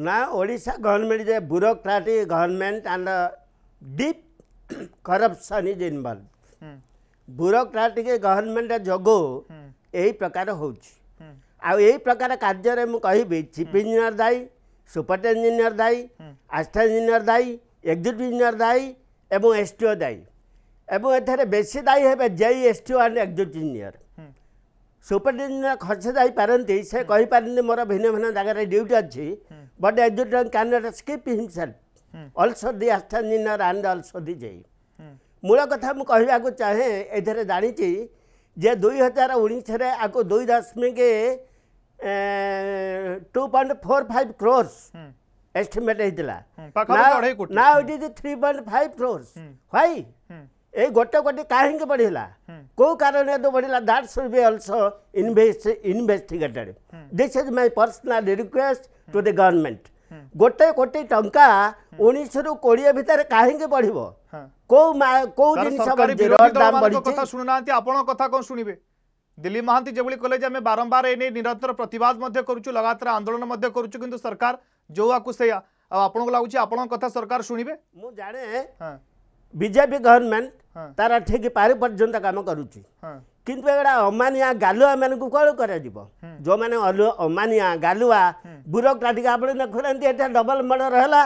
Now Odisha government is a bureaucratic government and uh, deep corruption is involved. Hmm. Bureaucratic government ଯୋଗୁଁ ଏହି ପ୍ରକାର ହେଉଛି ଆଉ ଏହି ପ୍ରକାର କାର୍ଯ୍ୟରେ ମୁଁ କହିବି ଚିଫ୍ ଇଞ୍ଜିନିୟର ଦାୟୀ ସୁପର ଇଞ୍ଜିନିୟର ଦାୟୀ ଆସିଷ୍ଟାଣ୍ଟ ଇଞ୍ଜିନିୟର ଦାୟୀ ଏକ୍ଜିକ୍ୟୁଟିଭ୍ ଇଞ୍ଜିନିୟର ଦାୟୀ ଏବଂ ଏସ୍ ଟି ଓ ଦାୟୀ ଏବଂ ଏଠାରେ ବେଶୀ ଦାୟୀ ହେବେ J E S T O and executive engineer superintendent খরচে যাইপারতি সে কহিপারি মোর ভিন্ন ভিন্ন জায়গায় ডিউটি অছি but adjutant can not skip himself also the assistant engineer and also the J মূল কথা মু কহিবাকু চাহে এথিরে জানিছি যে দুই হাজার উনিশে আকু দুই দশমিক two point four five crores estimate হয়েছিল না it is three point five crores হাই এই গোটে কোটি কাহিঁকি বড়িলা कौ कारण यद बढ़ला that's also invest investigated this is my personal request to the government गोटे कोटी टंका हम्म। उन्नीस रु कोड़े भितर कहीं बढ़ शुणे दिल्ली महांती जो कले बारंबार एने निरंतर प्रतवाद करुचु लगातार आंदोलन करुचु किंतु सरकार जो आपको से आपको लगुच आप सरकार शुणे मुझे जाने हाँ। बीजेपी गवर्नमेंट ତାର ଠିକ ପାରି ପର୍ଯ୍ୟନ୍ତ କାମ କରୁଛି କିନ୍ତୁ ଏଗୁଡ଼ା ଅମାନିଆ ଗାଲୁଆ ମାନଙ୍କୁ କ'ଣ କରାଯିବ ଯେଉଁମାନେ ଅମାନିଆ ଗାଲୁଆ ବ୍ୟୁରୋକ୍ରାଟିକ ଆପଣ ଦେଖୁନାହାନ୍ତି ଏଟା ଡବଲ ମର୍ଡର ହେଲା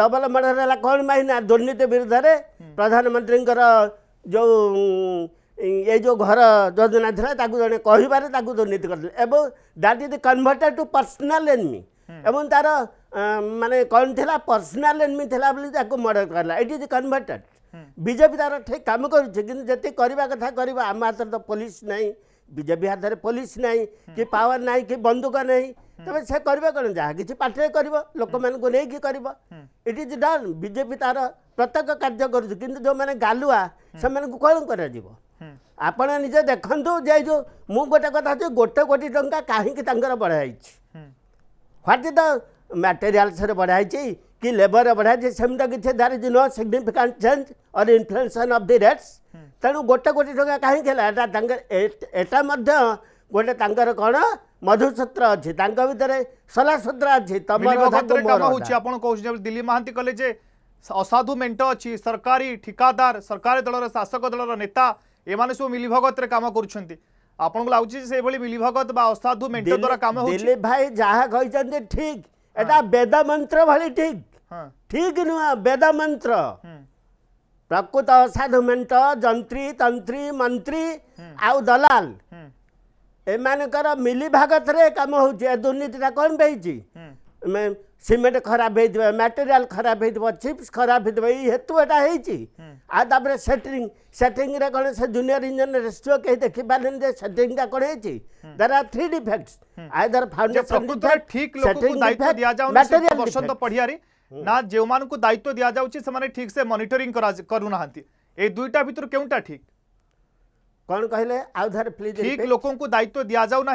ଡବଲ ମର୍ଡର ହେଲା କ'ଣ ମାହିନା ଦୁର୍ନୀତି ବିରୁଦ୍ଧରେ ପ୍ରଧାନମନ୍ତ୍ରୀଙ୍କର ଯେଉଁ ଏ ଯେଉଁ ଘର ଯୋଜନା ଥିଲା ତାକୁ ଜଣେ କହିବାରେ ତାକୁ ଦୁର୍ନୀତି କରିଥିଲେ ଏବଂ that is converted to personal enemy ଏବଂ ତାର ମାନେ କ'ଣ ଥିଲା ପର୍ସନାଲ ଏନ୍ମି ଥିଲା ବୋଲି ତାକୁ ମର୍ଡ଼ର କରିଲା ଇଟ୍ ଇଜ୍ କନ୍ଭର୍ଟେଡ଼ ବିଜେପି ତାର ଠିକ୍ କାମ କରୁଛି କିନ୍ତୁ ଯେତିକି କରିବା କଥା କରିବ ଆମ ହାତରେ ତ ପୋଲିସ ନାହିଁ ବିଜେପି ହାତରେ ପୋଲିସ ନାହିଁ କି ପାୱାର ନାହିଁ କି ବନ୍ଧୁକ ନାହିଁ ତେବେ ସେ କରିବ କ'ଣ ଯାହା କିଛି ପାର୍ଟିରେ କରିବ ଲୋକମାନଙ୍କୁ ନେଇକି କରିବ ଇଟ୍ ଇଜ୍ ଡନ୍ ବିଜେପି ତାର ପ୍ରତ୍ୟେକ କାର୍ଯ୍ୟ କରୁଛି କିନ୍ତୁ ଯେଉଁମାନେ ଗାଲୁଆ ସେମାନଙ୍କୁ କ'ଣ କରାଯିବ ଆପଣ ନିଜେ ଦେଖନ୍ତୁ ଯେ ଯେଉଁ ମୁଁ ଗୋଟେ କଥା ଅଛି ଗୋଟେ କୋଟି ଟଙ୍କା କାହିଁକି ତାଙ୍କର ବଢ଼ାଇଛି ହ୍ୱାଟ୍ ଇଜ୍ ଦ ମ୍ୟାଟେରିଆଲ୍ସରେ ବଢ଼ାଇଛି कि लेबर ओवरहेड सेमता किसी दर इज नट सिग्निफिकेन्ट चेज और इनफ्लेसन अफ दि रेट्स तेणु गोटे गोटे टाँग कहीं एटा गोटे कौन मधुसूत्र अच्छी भितर सलासूत्र अच्छी दिल्ली महांती कले असाधु मेट अच्छी सरकारी ठिकादार सरकारी दल शासक दल रेता एम सब मिलीभगत काम कर आपको लगुच मिलीभगत असाधु मेट द्वारा दिलीप भाई जहाँ कहते ठीक ଏଇଟା ବେଦମନ୍ତ୍ର ଭଳି ଠିକ୍ ଠିକ୍ ନୁହଁ ବେଦମନ୍ତ୍ର ପ୍ରକୃତ ଅସାଧୁ ମେଣ୍ଟ ଯନ୍ତ୍ରୀ ତନ୍ତ୍ରୀ ମନ୍ତ୍ରୀ ଆଉ ଦଲାଲ ଏମାନଙ୍କର ମିଲିଭାଗତରେ କାମ ହେଉଛି ଏ ଦୁର୍ନୀତିଟା କ'ଣ ପାଇଁ ହେଇଛି सीमेंट खराब हो मेटेरियाल खराब हो चिप्स खराब होेतु आपर सेटरिंग सेटिंग रे कौन से जूनियर इंजन रेस्टो कहीं देखी पारे से कौन है देर आर थ्री डिफेक्ट ना जो मान दायित्व दि जाने ठीक से मनिटरी करूना ये दुईटा भितर के ठीक कौन कहले आउ प्लीज ठीक लोक दायित्व दि जाऊना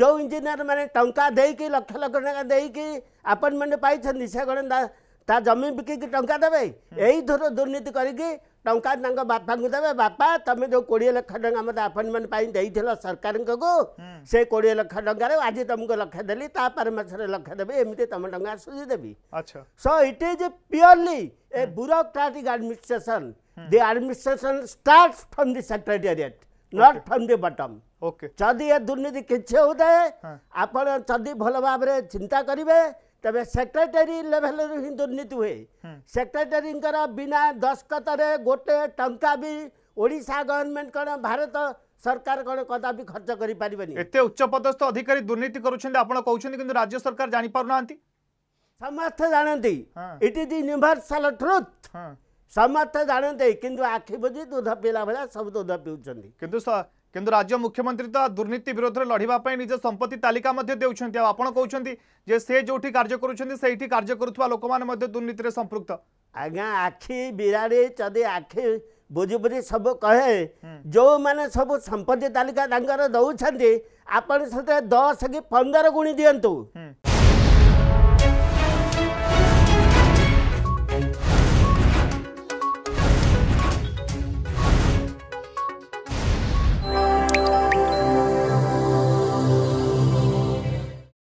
जो इन्जिनयर म टाइक लक्ष लक्षा दिइकि अपोइन्टमेन्ट पाइन्छ जमि बिक टाइम एङ्गा बापा बापा तोडिएर अपोइन्टमेन्ट पाइलो सरकार किडियो लक्ष ट आज त लक्षमा मास लक्षा सुझाद सो इट इज पियो ए व्यक्ट्रेसन दिन स्टारेटेरिएट नट फ्रम दि बटम ଯଦି ଏ ଦୁର୍ନୀତି କିଛି ହେଉଥାଏ ଆପଣ ଯଦି ଭଲ ଭାବରେ ଚିନ୍ତା କରିବେ ତେବେ ସେକ୍ରେଟାରୀ ଲେଭେଲରୁ ହିଁ ଦୁର୍ନୀତି ହୁଏ ସେକ୍ରେଟାରୀଙ୍କର ବିନା ଦସ୍ତଖତରେ ଗୋଟେ ଟଙ୍କା ବି ଓଡ଼ିଶା ଗଭର୍ଣ୍ଣମେଣ୍ଟ କ'ଣ ଭାରତ ସରକାର କ'ଣ କଦାପି ଖର୍ଚ୍ଚ କରିପାରିବେନି ଏତେ ଉଚ୍ଚ ପଦସ୍ଥ ଅଧିକାରୀ ଦୁର୍ନୀତି କରୁଛନ୍ତି ଆପଣ କହୁଛନ୍ତି କିନ୍ତୁ ରାଜ୍ୟ ସରକାର ଜାଣିପାରୁନାହାନ୍ତି ସମସ୍ତେ ଜାଣନ୍ତି ଇଟ୍ ଇଜ୍ ୟୁନିଭର୍ସାଲ ଟ୍ରୁଥ୍ ସମସ୍ତେ ଜାଣନ୍ତେ କିନ୍ତୁ ଆଖି ବୁଝି ଦୁଧ ପିଇଲା ଭଳିଆ ସବୁ ଦୁଧ ପିଉଛନ୍ତି କିନ୍ତୁ କିନ୍ତୁ ରାଜ୍ୟ ମୁଖ୍ୟମନ୍ତ୍ରୀ ତ ଦୁର୍ନୀତି ବିରୋଧରେ ଲଢ଼ିବା ପାଇଁ ନିଜ ସମ୍ପତ୍ତି ତାଲିକା ମଧ୍ୟ ଦେଉଛନ୍ତି ଆଉ ଆପଣ କହୁଛନ୍ତି ଯେ ସେ ଯେଉଁଠି କାର୍ଯ୍ୟ କରୁଛନ୍ତି ସେଇଠି କାର୍ଯ୍ୟ କରୁଥିବା ଲୋକମାନେ ମଧ୍ୟ ଦୁର୍ନୀତିରେ ସମ୍ପୃକ୍ତ ଆଜ୍ଞା ଆଖି ବିରାଡ଼ି ଯଦି ଆଖି ବୁଝି ବୁଝି ସବୁ କହେ ଯେଉଁମାନେ ସବୁ ସମ୍ପତ୍ତି ତାଲିକା ତାଙ୍କର ଦେଉଛନ୍ତି ଆପଣ ସେଥିରେ ଦଶ କି ପନ୍ଦର ଗୁଣି ଦିଅନ୍ତୁ